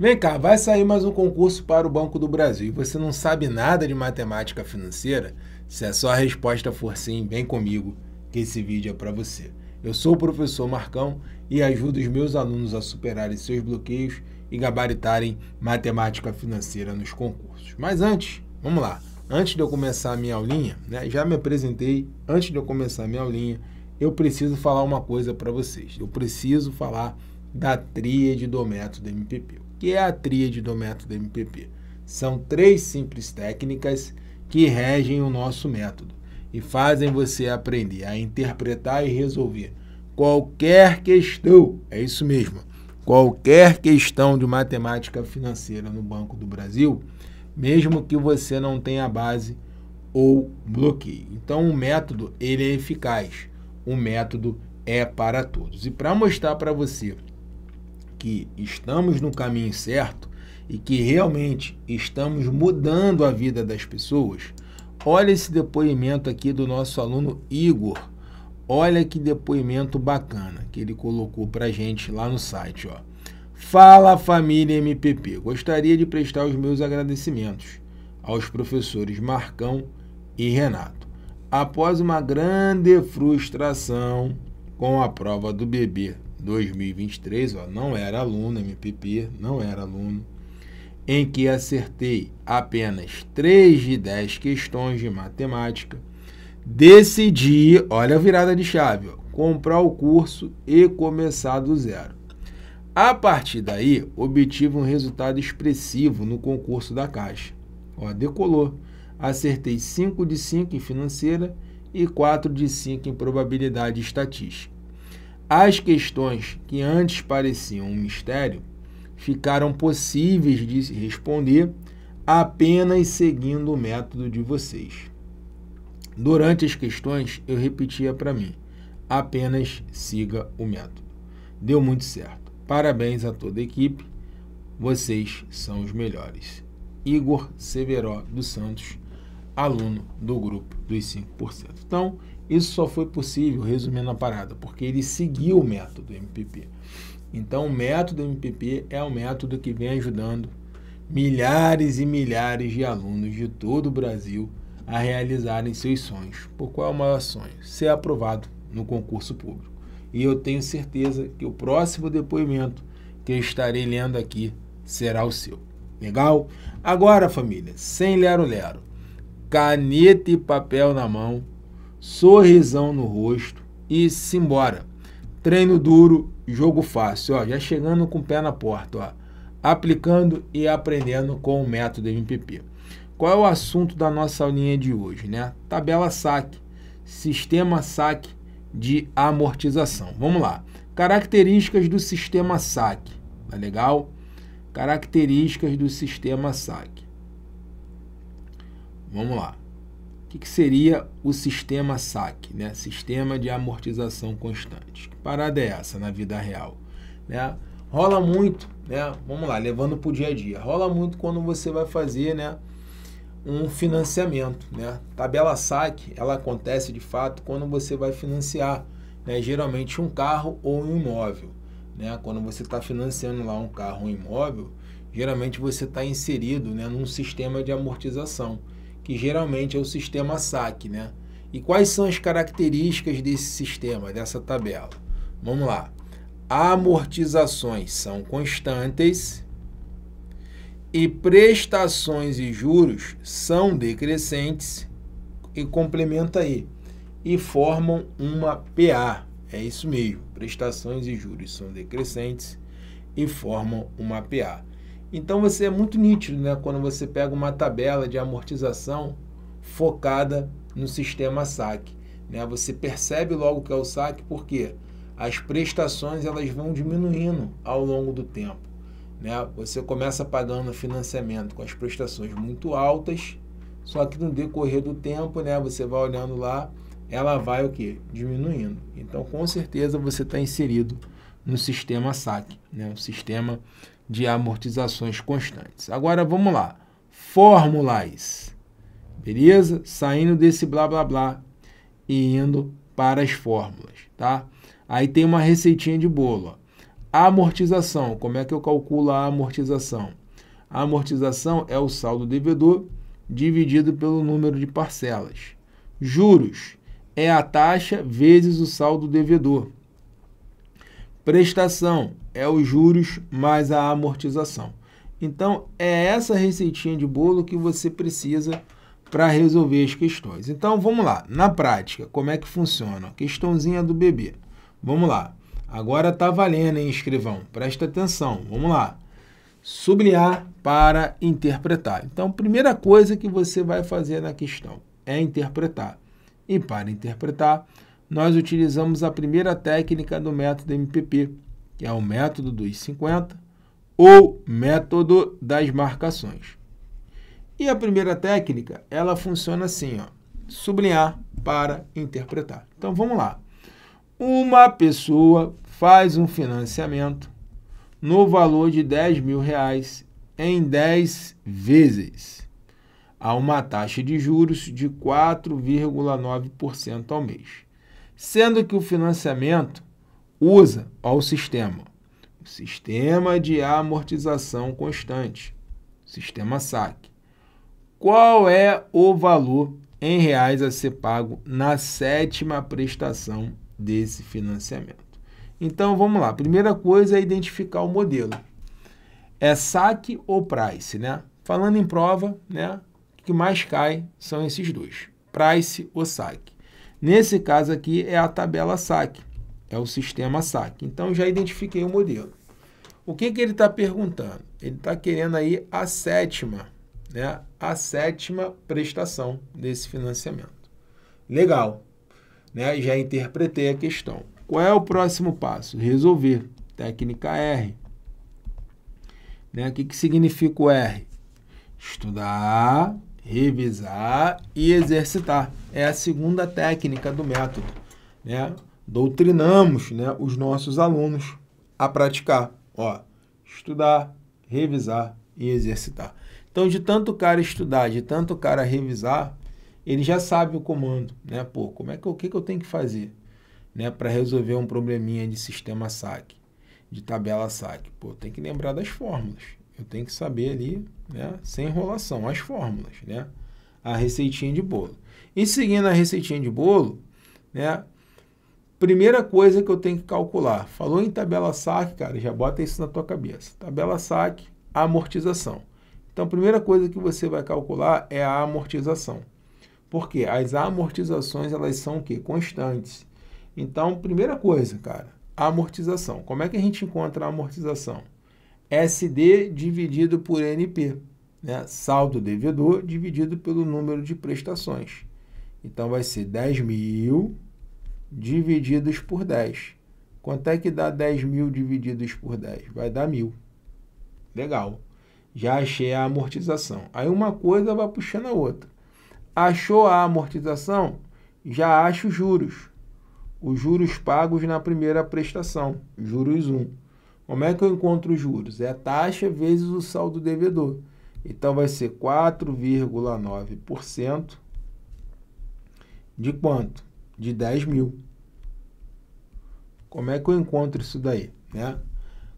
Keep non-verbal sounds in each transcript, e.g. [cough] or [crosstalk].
Vem cá, vai sair mais um concurso para o Banco do Brasil e você não sabe nada de matemática financeira? Se a sua resposta for sim, vem comigo, que esse vídeo é para você. Eu sou o professor Marcão e ajudo os meus alunos a superarem seus bloqueios e gabaritarem matemática financeira nos concursos. Mas antes, vamos lá. Antes de eu começar a minha aulinha, né, já me apresentei, antes de eu começar a minha aulinha, eu preciso falar uma coisa para vocês. Eu preciso falar da tríade do método MPP que é a tríade do método MPP. São três simples técnicas que regem o nosso método e fazem você aprender a interpretar e resolver qualquer questão. É isso mesmo. Qualquer questão de matemática financeira no Banco do Brasil, mesmo que você não tenha base ou bloqueio. Então, o método ele é eficaz. O método é para todos. E para mostrar para você que estamos no caminho certo e que realmente estamos mudando a vida das pessoas, olha esse depoimento aqui do nosso aluno Igor. Olha que depoimento bacana que ele colocou para gente lá no site. Ó. Fala família MPP, gostaria de prestar os meus agradecimentos aos professores Marcão e Renato. Após uma grande frustração com a prova do bebê 2023, ó, não era aluno MPP, não era aluno, em que acertei apenas 3 de 10 questões de matemática, decidi, olha a virada de chave, ó, comprar o curso e começar do zero. A partir daí, obtive um resultado expressivo no concurso da Caixa. Ó, decolou. Acertei 5 de 5 em financeira e 4 de 5 em probabilidade estatística. As questões que antes pareciam um mistério ficaram possíveis de se responder apenas seguindo o método de vocês. Durante as questões, eu repetia para mim: apenas siga o método. Deu muito certo. Parabéns a toda a equipe. Vocês são os melhores. Igor Severo dos Santos, aluno do grupo dos 5%. Então, isso só foi possível, resumindo a parada, porque ele seguiu o método MPP. Então, o método MPP é o método que vem ajudando milhares e milhares de alunos de todo o Brasil a realizarem seus sonhos. Por qual é o maior sonho? Ser aprovado no concurso público. E eu tenho certeza que o próximo depoimento que eu estarei lendo aqui será o seu. Legal? Agora, família, sem lero-lero, caneta e papel na mão sorrisão no rosto e simbora. Treino duro, jogo fácil, ó, já chegando com o pé na porta, ó, aplicando e aprendendo com o método MPP. Qual é o assunto da nossa aulinha de hoje, né? Tabela saque, sistema saque de amortização. Vamos lá. Características do sistema saque, tá legal? Características do sistema saque. Vamos lá. O que, que seria o sistema SAC, né? Sistema de amortização constante. Que parada é essa na vida real, né? Rola muito, né? Vamos lá, levando para o dia a dia. Rola muito quando você vai fazer, né? Um financiamento, né? Tabela SAC, ela acontece de fato quando você vai financiar, né? Geralmente um carro ou um imóvel, né? Quando você está financiando lá um carro ou um imóvel, geralmente você está inserido, né? Num sistema de amortização que geralmente é o sistema SAC, né? E quais são as características desse sistema, dessa tabela? Vamos lá. Amortizações são constantes e prestações e juros são decrescentes e complementa aí e formam uma PA. É isso mesmo. Prestações e juros são decrescentes e formam uma PA. Então você é muito nítido né, quando você pega uma tabela de amortização focada no sistema saque. Né? Você percebe logo que é o saque porque as prestações elas vão diminuindo ao longo do tempo. Né? Você começa pagando financiamento com as prestações muito altas, só que no decorrer do tempo, né, você vai olhando lá, ela vai o que? Diminuindo. Então, com certeza você está inserido no sistema saque, né? O sistema de amortizações constantes. Agora vamos lá. Fórmulas. Beleza? Saindo desse blá blá blá e indo para as fórmulas, tá? Aí tem uma receitinha de bolo. Ó. Amortização. Como é que eu calculo a amortização? A amortização é o saldo devedor dividido pelo número de parcelas. Juros é a taxa vezes o saldo devedor. Prestação é os juros mais a amortização. Então, é essa receitinha de bolo que você precisa para resolver as questões. Então, vamos lá. Na prática, como é que funciona? Questãozinha do bebê. Vamos lá. Agora está valendo, hein, escrivão? Presta atenção. Vamos lá. Sublinhar para interpretar. Então, primeira coisa que você vai fazer na questão é interpretar. E para interpretar, nós utilizamos a primeira técnica do método MPP, que é o método dos 50, ou método das marcações. E a primeira técnica, ela funciona assim, ó, sublinhar para interpretar. Então vamos lá. Uma pessoa faz um financiamento no valor de 10 mil reais em 10 vezes, a uma taxa de juros de 4,9% ao mês, sendo que o financiamento usa ó, o sistema. O sistema de amortização constante. Sistema SAC. Qual é o valor em reais a ser pago na sétima prestação desse financiamento? Então vamos lá. Primeira coisa é identificar o modelo. É SAC ou price, né? Falando em prova, né? O que mais cai são esses dois: price ou SAC. Nesse caso aqui é a tabela SAC. É o sistema SAC. Então, já identifiquei o modelo. O que, que ele está perguntando? Ele está querendo aí a sétima, né? A sétima prestação desse financiamento. Legal, né? Já interpretei a questão. Qual é o próximo passo? Resolver. Técnica R. Né? O que, que significa o R? Estudar, revisar e exercitar. É a segunda técnica do método. Né? doutrinamos né, os nossos alunos a praticar, ó, estudar, revisar e exercitar. Então, de tanto cara estudar, de tanto cara revisar, ele já sabe o comando, né? Pô, como é que o que, que eu tenho que fazer, né, para resolver um probleminha de sistema saque, de tabela saque? Pô, tem que lembrar das fórmulas. Eu tenho que saber ali, né, sem enrolação, as fórmulas, né? A receitinha de bolo. E seguindo a receitinha de bolo, né, Primeira coisa que eu tenho que calcular. Falou em tabela saque, cara, já bota isso na tua cabeça. Tabela saque, amortização. Então, a primeira coisa que você vai calcular é a amortização. Porque as amortizações, elas são o quê? Constantes. Então, primeira coisa, cara, amortização. Como é que a gente encontra a amortização? SD dividido por NP, né? saldo devedor dividido pelo número de prestações. Então, vai ser 10 mil divididos por 10. Quanto é que dá 10 mil divididos por 10? Vai dar mil. Legal. Já achei a amortização. Aí uma coisa vai puxando a outra. Achou a amortização? Já acho os juros. Os juros pagos na primeira prestação. Juros 1. Como é que eu encontro os juros? É a taxa vezes o saldo devedor. Então vai ser 4,9% de quanto? de 10 mil. Como é que eu encontro isso daí, né?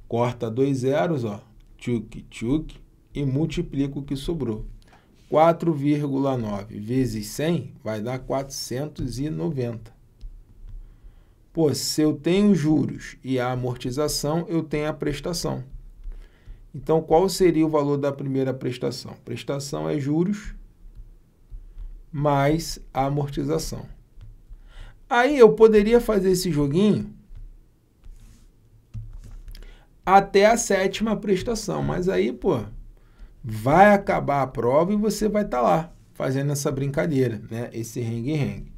Corta dois zeros, ó, tchuk, tchuk, e multiplica o que sobrou. 4,9 vezes 100 vai dar 490. Pô, se eu tenho juros e a amortização, eu tenho a prestação. Então, qual seria o valor da primeira prestação? Prestação é juros mais a amortização. Aí eu poderia fazer esse joguinho até a sétima prestação, mas aí, pô, vai acabar a prova e você vai estar tá lá fazendo essa brincadeira, né? Esse rengue-rengue.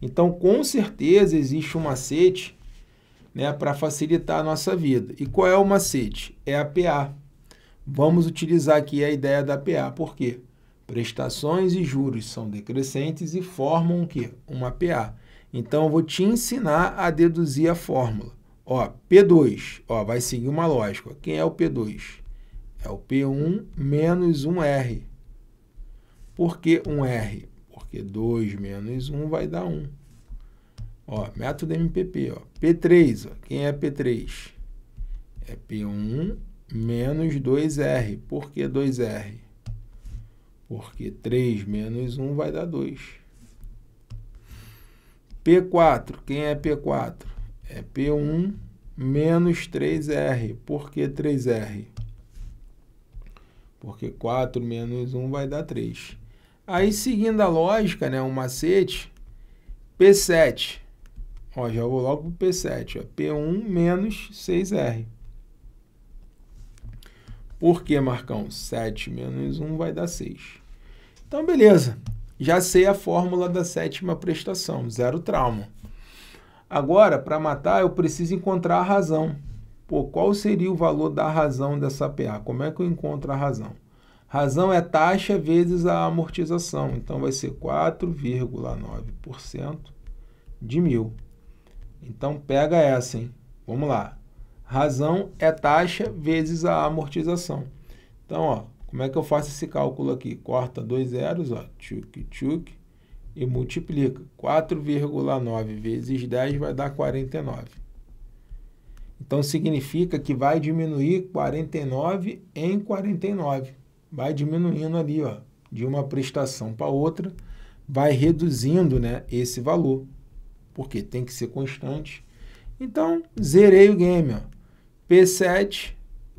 Então, com certeza existe um macete, né, para facilitar a nossa vida. E qual é o macete? É a PA. Vamos utilizar aqui a ideia da PA. Por quê? Prestações e juros são decrescentes e formam o quê? Uma PA. Então, eu vou te ensinar a deduzir a fórmula. Ó, P2, ó, vai seguir uma lógica. Quem é o P2? É o P1 menos 1R. Por que 1R? Porque 2 menos 1 vai dar 1. Ó, método MPP, ó. P3, ó, quem é P3? É P1 menos 2R. Por que 2R? Porque 3 menos 1 vai dar 2. P4, quem é P4? É P1 menos 3R. Por que 3R? Porque 4 menos 1 vai dar 3. Aí, seguindo a lógica, né, um macete, P7. Ó, já vou logo para o P7. Ó, P1 menos 6R. Por que, Marcão? 7 menos 1 vai dar 6. Então, beleza já sei a fórmula da sétima prestação, zero trauma. Agora, para matar, eu preciso encontrar a razão. Pô, qual seria o valor da razão dessa PA? Como é que eu encontro a razão? Razão é taxa vezes a amortização. Então, vai ser 4,9% de mil. Então, pega essa, hein? Vamos lá. Razão é taxa vezes a amortização. Então, ó, como é que eu faço esse cálculo aqui? Corta dois zeros, ó, tchuc, tchuk, e multiplica. 4,9 vezes 10 vai dar 49. Então, significa que vai diminuir 49 em 49. Vai diminuindo ali, ó, de uma prestação para outra, vai reduzindo né, esse valor, porque tem que ser constante. Então, zerei o game. Ó. P7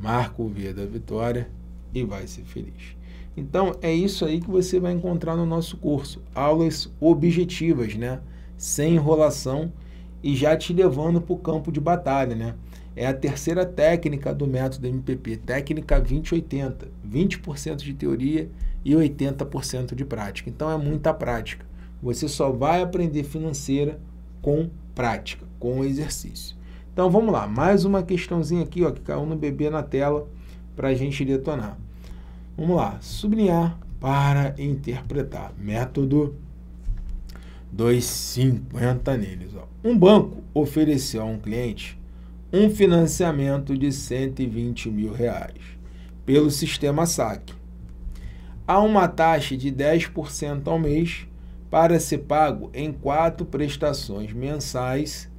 marca o V da vitória e vai ser feliz. Então é isso aí que você vai encontrar no nosso curso, aulas objetivas, né? Sem enrolação e já te levando para o campo de batalha, né? É a terceira técnica do método MPP, técnica 20-80, 20% de teoria e 80% de prática. Então é muita prática. Você só vai aprender financeira com prática, com exercício. Então vamos lá, mais uma questãozinha aqui ó, que caiu no bebê na tela para a gente detonar. Vamos lá, sublinhar para interpretar. Método 250 neles. Ó. Um banco ofereceu a um cliente um financiamento de 120 mil reais pelo sistema saque. Há uma taxa de 10% ao mês para ser pago em quatro prestações mensais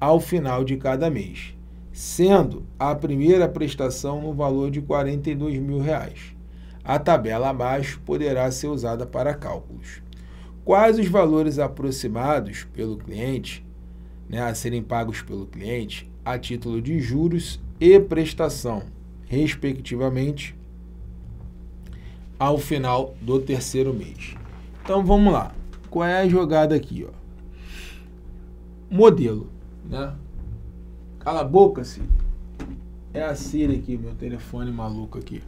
ao final de cada mês, sendo a primeira prestação no valor de R$ 42 mil. Reais. A tabela abaixo poderá ser usada para cálculos. Quais os valores aproximados pelo cliente, né, a serem pagos pelo cliente, a título de juros e prestação, respectivamente, ao final do terceiro mês. Então vamos lá. Qual é a jogada aqui? Ó? Modelo né? Cala a boca, Siri. É a Siri aqui, meu telefone maluco aqui.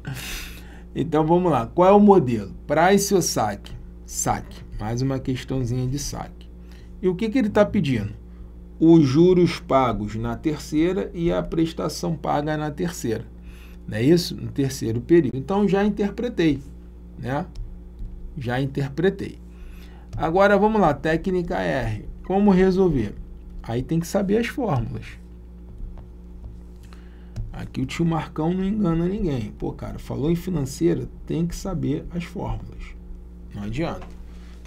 [laughs] então vamos lá. Qual é o modelo? Price ou saque? Saque. Mais uma questãozinha de saque. E o que, que ele está pedindo? Os juros pagos na terceira e a prestação paga na terceira. Não é isso? No terceiro período. Então já interpretei, né? Já interpretei. Agora vamos lá, técnica R. Como resolver? Aí tem que saber as fórmulas. Aqui o tio Marcão não engana ninguém. Pô, cara, falou em financeira, tem que saber as fórmulas. Não adianta.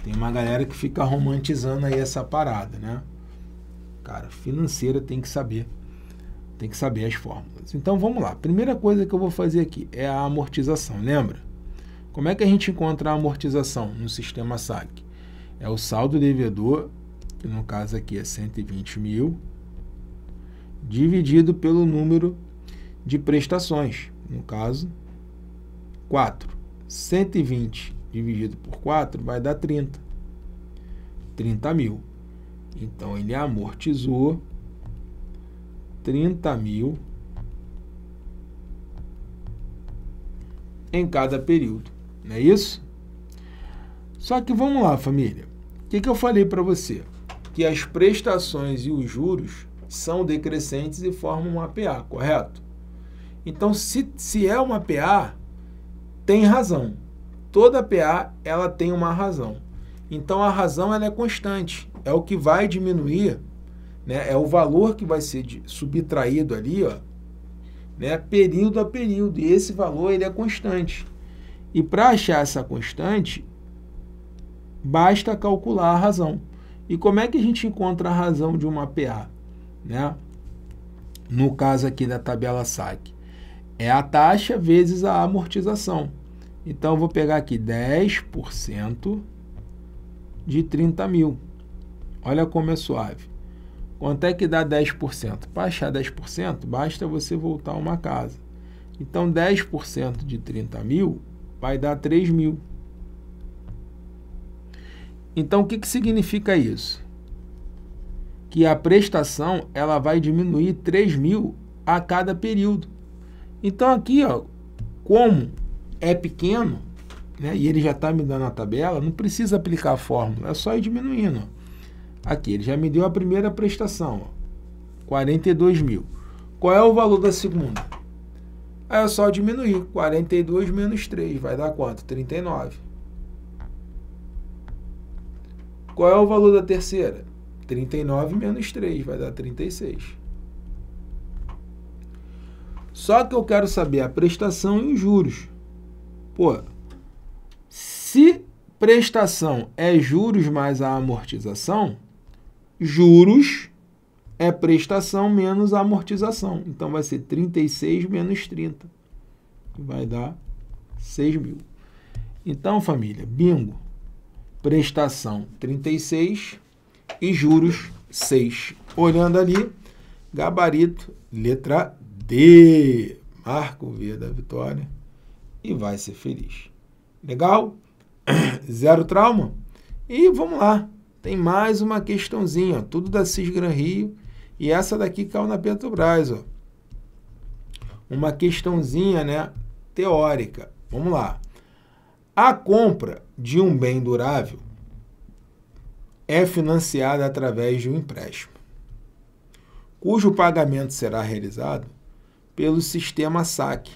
Tem uma galera que fica romantizando aí essa parada, né? Cara, financeira tem que saber. Tem que saber as fórmulas. Então vamos lá. Primeira coisa que eu vou fazer aqui é a amortização, lembra? Como é que a gente encontra a amortização no sistema SAC? É o saldo devedor no caso aqui é 120 mil, dividido pelo número de prestações, no caso 4. 120 dividido por 4 vai dar 30. 30 mil. Então ele amortizou 30 mil em cada período. Não é isso? Só que vamos lá, família. O que, que eu falei para você? que as prestações e os juros são decrescentes e formam uma PA, correto? Então, se, se é uma PA, tem razão. Toda PA ela tem uma razão. Então, a razão ela é constante, é o que vai diminuir, né? é o valor que vai ser subtraído ali, ó, né? período a período. E esse valor ele é constante. E para achar essa constante, basta calcular a razão. E como é que a gente encontra a razão de uma PA? Né? No caso aqui da tabela SAC, é a taxa vezes a amortização. Então, eu vou pegar aqui 10% de 30 mil. Olha como é suave. Quanto é que dá 10%? Para achar 10%, basta você voltar uma casa. Então, 10% de 30 mil vai dar 3 mil. Então, o que, que significa isso? Que a prestação ela vai diminuir 3 mil a cada período. Então, aqui, ó, como é pequeno, né, e ele já está me dando a tabela, não precisa aplicar a fórmula, é só ir diminuindo. Aqui, ele já me deu a primeira prestação, ó, 42 mil. Qual é o valor da segunda? é só diminuir, 42 menos 3, vai dar quanto? 39. Qual é o valor da terceira? 39 menos 3 vai dar 36. Só que eu quero saber a prestação e os juros. Pô, se prestação é juros mais a amortização, juros é prestação menos a amortização. Então vai ser 36 menos 30, que vai dar 6 mil. Então, família, bingo prestação 36 e juros 6. Olhando ali, gabarito, letra D. Marca o V da vitória e vai ser feliz. Legal? [coughs] Zero trauma? E vamos lá. Tem mais uma questãozinha, ó, tudo da Cisgran Rio. E essa daqui caiu na Petrobras, ó. Uma questãozinha, né, teórica. Vamos lá. A compra de um bem durável é financiada através de um empréstimo, cujo pagamento será realizado pelo sistema saque.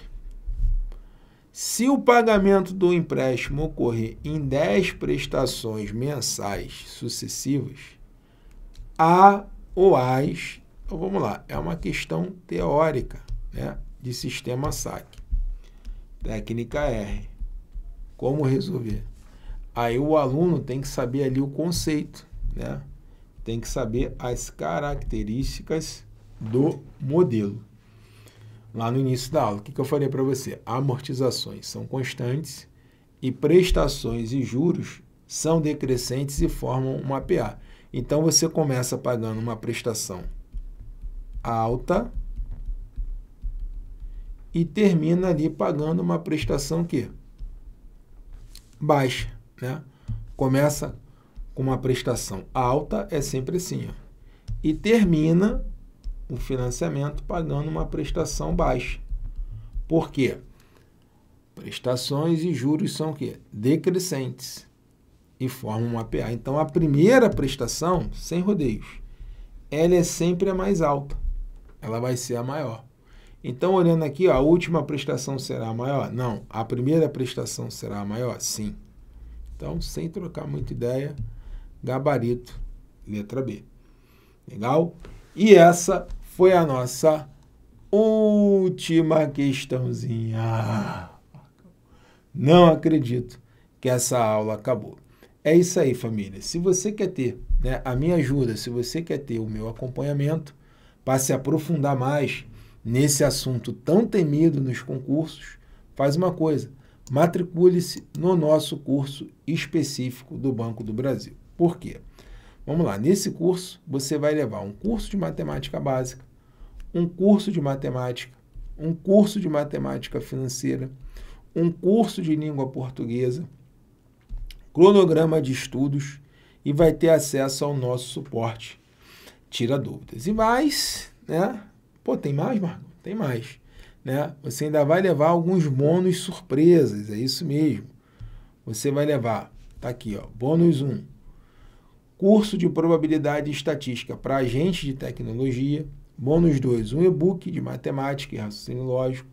Se o pagamento do empréstimo ocorrer em 10 prestações mensais sucessivas, a OAS, então vamos lá, é uma questão teórica né, de sistema saque, técnica R. Como resolver? Aí o aluno tem que saber ali o conceito, né? Tem que saber as características do modelo. Lá no início da aula, o que, que eu falei para você? Amortizações são constantes e prestações e juros são decrescentes e formam uma PA. Então você começa pagando uma prestação alta e termina ali pagando uma prestação que baixa, né? Começa com uma prestação alta, é sempre assim, ó, e termina o financiamento pagando uma prestação baixa. Por quê? Prestações e juros são o quê? Decrescentes e formam um APA. Então, a primeira prestação, sem rodeios, ela é sempre a mais alta. Ela vai ser a maior. Então, olhando aqui, ó, a última prestação será maior? Não. A primeira prestação será maior? Sim. Então, sem trocar muita ideia, gabarito, letra B. Legal? E essa foi a nossa última questãozinha. Não acredito que essa aula acabou. É isso aí, família. Se você quer ter né, a minha ajuda, se você quer ter o meu acompanhamento para se aprofundar mais nesse assunto tão temido nos concursos, faz uma coisa: matricule-se no nosso curso específico do Banco do Brasil. Por quê? Vamos lá, nesse curso você vai levar um curso de matemática básica, um curso de matemática, um curso de matemática financeira, um curso de língua portuguesa, cronograma de estudos e vai ter acesso ao nosso suporte Tira Dúvidas. E mais, né? Pô, tem mais, Marco? Tem mais. Né? Você ainda vai levar alguns bônus surpresas, é isso mesmo. Você vai levar, tá aqui, ó, bônus 1. Um, curso de probabilidade e estatística para agente de tecnologia. Bônus 2, um e-book de matemática e raciocínio lógico.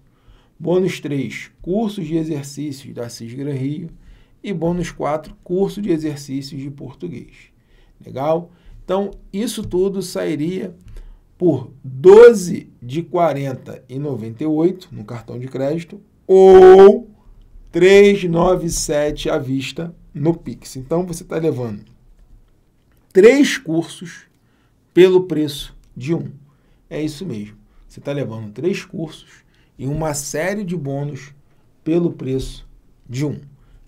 Bônus 3, cursos de exercícios da Gran Rio. E bônus 4, curso de exercícios de português. Legal? Então, isso tudo sairia por 12 de 40 e 98 no cartão de crédito ou 397 à vista no Pix. Então você está levando três cursos pelo preço de um. É isso mesmo. Você está levando três cursos e uma série de bônus pelo preço de um.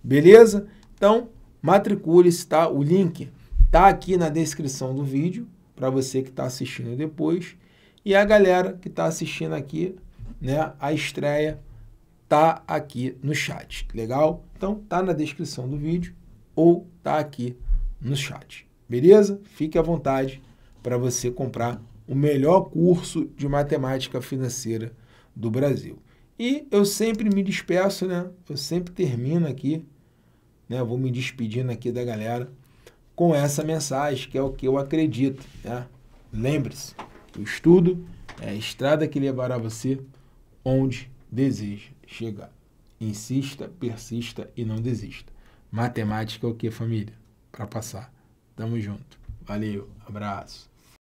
Beleza? Então matricule-se, tá? O link está aqui na descrição do vídeo para você que está assistindo depois. E a galera que está assistindo aqui, né? A estreia tá aqui no chat, legal? Então tá na descrição do vídeo ou tá aqui no chat, beleza? Fique à vontade para você comprar o melhor curso de matemática financeira do Brasil. E eu sempre me despeço, né? Eu sempre termino aqui, né? Vou me despedindo aqui da galera com essa mensagem, que é o que eu acredito. Né? Lembre-se, o estudo é a estrada que levará você onde deseja chegar. Insista, persista e não desista. Matemática é o que, família? Para passar. Tamo junto. Valeu, abraço.